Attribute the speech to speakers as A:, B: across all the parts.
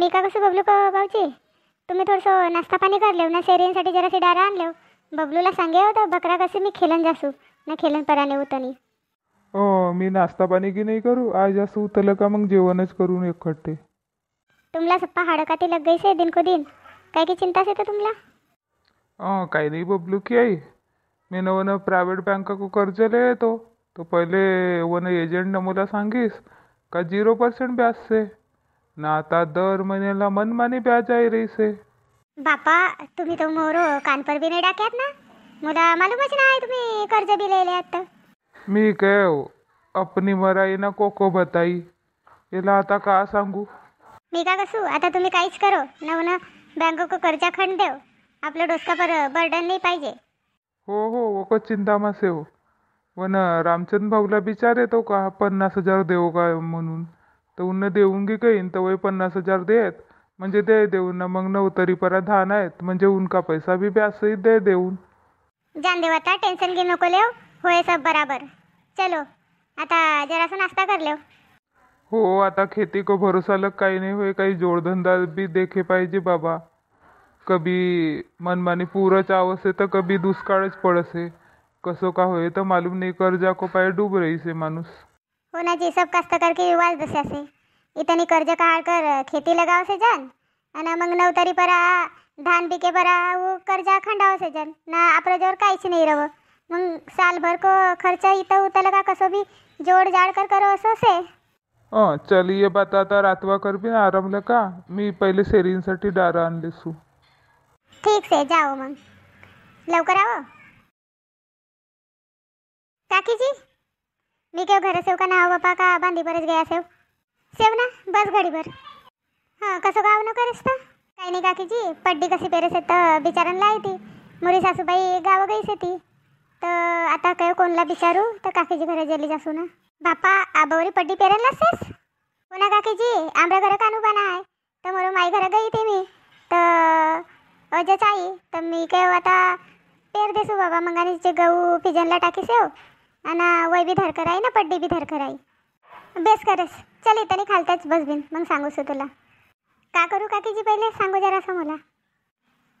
A: मी का कसं बबलू का भाऊजी तुम्ही थोडंसं नाश्ता पाणी करलेव ना जरा जरासे डारा आणलेव बबलूला सांगे होता बकरा कसं मी खेलन जासू ना खेलन पराने उतनी ओ
B: हो, मी नाश्ता पाणी की नाही करू आज असं उतरलं का मग जेवणच करून एकखट्टे
A: तुमला सप्पा हाडकाती लग गई दिन को दिन काय की चिंता से तुम्हाला
B: ओ काही नाही बबलू की आई मी नवन प्रायव्हेट बँक कर्ज ले तो तो पहिले वन एजंट मुला सांगीस का झिरो पर्सेंट ब्याज से ना आता दर महिन्याला मनमानी ब्याज आहे रे से
A: बापा तुम्ही तो मोरो कानपर भी नाही डाक्यात ना मला मालूमच नाही तुम्ही कर्ज बी लिहिले आता
B: मी काय अपनी मराई ना कोको बताई याला आता का सांगू
A: मी का कसू आता तुम्ही काहीच करो नव ना बँक को कर्जा खंड देव आपलं डोसका पर बर्डन नाही पाहिजे
B: हो हो ओको चिंता मसे हो वन रामचंद भाऊला विचार तो का पन्नास हजार देऊ का म्हणून तर उन्ह देऊन घे काही तर वय पन्नास हजार देत म्हणजे दे देऊन ना मग नऊ तरी परा धान आहेत म्हणजे उनका पैसा भी ब्याज दे देऊन
A: जान देव आता टेन्शन घेऊ नको लेव होय सब बराबर चलो आता जरासा नाश्ता कर लेव
B: हो आता खेती को भरोसा लग काही नाही होय काही जोडधंदा बी देखे पाहिजे बाबा कभी मनमानी पूरच आवसे तर कभी दुष्काळच पडसे कसं का होय तर मालूम नाही कर्जा को पाय डूब रही से माणूस
A: कोणाची सब कास्तकारकी वाल जशासे इतनी कर्ज काढ कर खेती लगावसे जान आणि मग नवतरी परा धान पिके परा उ कर्जा खंडावसे जान ना आपल्याजवळ काहीच नाही रवं मग सालभर को खर्चा इथं उतरला का कसं बी जोड जाड कर करो असं से
B: हां चल ये बात आता रातवा कर बी आरामलं का मी पहिले सेरींसाठी डारा आणले सू
A: ठीक से जाओ मग लवकर आव काकीजी मी काय घर असेव का नाव बापा का बांधी बरंच गया सेव सेव ना बस घडी भर हा कसं गाव न करेस तर काही नाही काकीजी पड्डी कशी पेरेस तर बिचारांना येते मुरी सासूबाई गाव गईस येते तर आता काय कोणला बिचारू तर काकीजी घर जेली जासू ना बापा आबावरी पड्डी पेरायला असेस पुन्हा हो काकीजी आमरा घर कानू बाना आहे तर मरो माई घर गई ते मी तर अजच आई तर मी काय हो आता पेर देसू बाबा मग आणि गहू फिजनला टाकी सेव आणि वय बी धरकर आहे ना पड्डी बी धरकर आहे बेस करस चल इथं खालताच बसबीन मग सांगूस तुला का करू काकीजी पहिले सांगू असं मला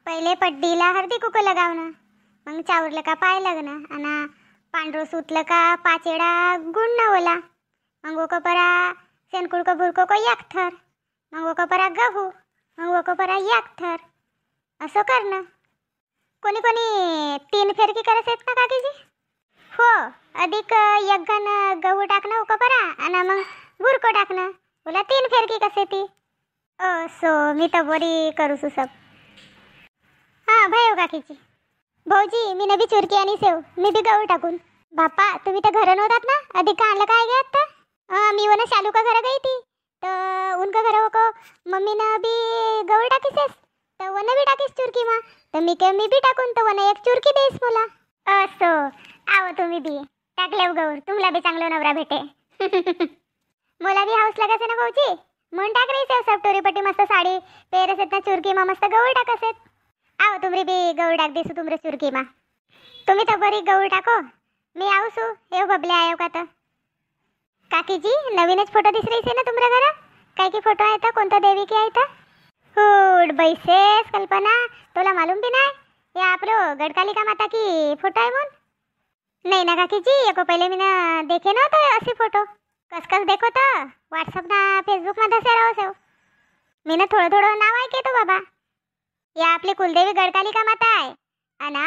A: पहिले पड्डीला हळदी कुकू लगावणं मग चावरलं का पाय लागणं आणि पांढरं सुतलं का पाचेडा गुण ओला मग ओको परा सेनकुडको भुरको को याक थर मग ओको परा गहू मग ओको परा याक थर असं करणं कोणी कोणी तीन फेरकी करत आहेत ना काकीजी अधिक एक घन गहू टाकणं उकं करा आणि मग गुरको टाकणं बोला तीन फेरकी कसे ती ओ सो मी तर बोरी करू सुसब हां भयो हो काकीची भाऊजी मी नवी चुरकी आणि सेव मी बी गहू टाकून बापा तुम्ही तर घरं नव्हतात ना अधिक आणलं काय घेत तर मी वन शालू का घरं गई ती तर उनका घरं होको मम्मीनं बी गहू टाकीसेस तर वन बी टाकीस चुरकी मा तर मी के मी बी टाकून तर वन एक चुरकी देईस मला असो आव तुम्ही बी टाकले उगवर तुम्हाला बी चांगलं नवरा भेटे मला बी हाऊस लगायचं ना भाऊजी मन टाक रे सब पट्टी मस्त साडी पेरस ना चुरकी मा मस्त गौर टाकस आओ तुमरी बी गवळ टाक दिसू तुमरे चुरकी मा तुम्ही तर बरी गवळ टाको मी आवसू येऊ बबले आयो का तर काकीजी नवीनच फोटो दिस रेसे ना तुमरा घरा काय की फोटो आहे तर कोणता देवी की आहे तर हुड बैसेस कल्पना तुला मालूम बी नाही हे गडकाली का माता की फोटो आहे म्हणून नाही ना काकीजी एको पहिले मी ना देखे ना तो असे फोटो कस कस देखो तर व्हॉट्सअप ना फेसबुक मध्ये तसे राहो मी ना थोडं थोडं नाव येतो बाबा या आपली कुलदेवी गडकाली का माता आहे अना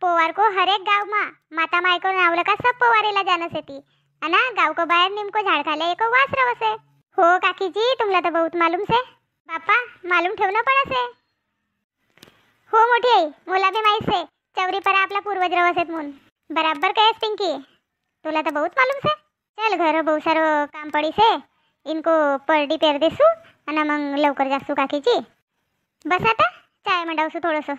A: पोवार को हर एक गाव मा माता मायको को नावलं का सब पोवारीला जानस येते अना गाव को बाहेर को झाड खाले एको वास रावसे हो काकीजी तुमला तर बहुत मालूम से बापा मालूम ठेवणं पडसे हो मोठी आई मला बी माहीत से चौरी आपला पूर्वज रवसेत म्हणून बराबर कहे पिंकी तुला तो बहुत मालूम से चल घर बहुत सारो काम पड़ी से इनको परडी पेर देसू आणि मग लवकर जासू काकीजी बस आता चाय मांडावसू थोडंसं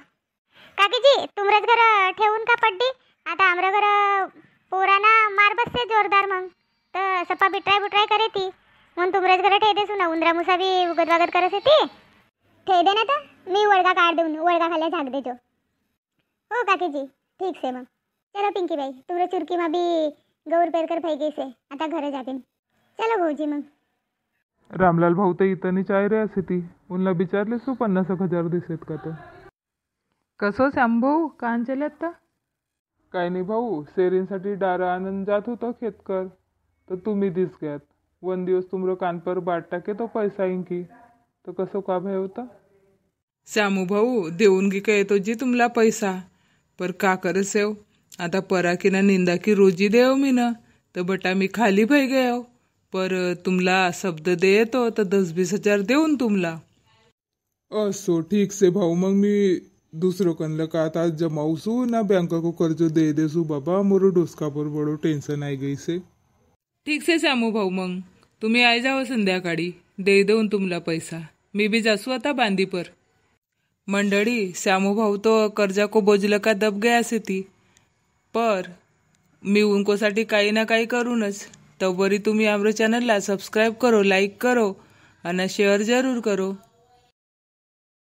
A: काकीजी तुमरच घर ठेवून का पड्डी आता आमरं घर पोराना मार बसते जोरदार मग तर सप्पा बिटराय बुटराय करे ती म्हणून तुमरच घर ठेव देसू ना उंदरा मुसा बी उगत वागत करत येते ठेय दे ना तर मी वळगा काढ देऊन वळगा खाल्या झाक देतो हो काकीजी ठीक से मग चला पिंकी बाई ચુરકીમાં બી माबी गौर पेरकर ફાઈ ગઈ आता घर जाते चलो भाऊजी मग
B: रामलाल भाऊ तर इथं चाय रे ती उनला विचारले सु पन्नास एक हजार दिसत का तर
A: कसं हो भाऊ कांचले आता
B: काय नाही भाऊ सेरींसाठी डारा आनंद जात होतो खेतकर तर तुम्ही दिस घ्यात वन दिवस तुमरो कानपर बाट टाके तो पैसा इंकी तर कसं का भय होता श्यामू भाऊ देऊन घे काय तो जी तुमला पैसा पर का करसेव आता पराकीना निंदा की रोजी देव मी ना तो बटा मी खाली भय गयो पर तुमला शब्द दे येतो दस बीस हजार देऊन तुमला असो ठीक से भाऊ मग मी दुसरो कनल का आता जमावसू ना बँका को कर्ज दे देसू बाबा मोरो डोसका पर बडो टेन्शन आहे गईसे ठीक से सामू भाऊ मग तुम्ही आई जाओ संध्याकाळी दे देऊन तुमला पैसा मी बी जासू आता बांदी पर मंडळी श्यामू भाऊ तो कर्जा को बोजलं का दब गया से ती पर मी उनकोसाठी काही ना काही करूनच तवरी तुम्ही आमरो चॅनलला सबस्क्राईब करो लाईक करो आणि शेअर जरूर करो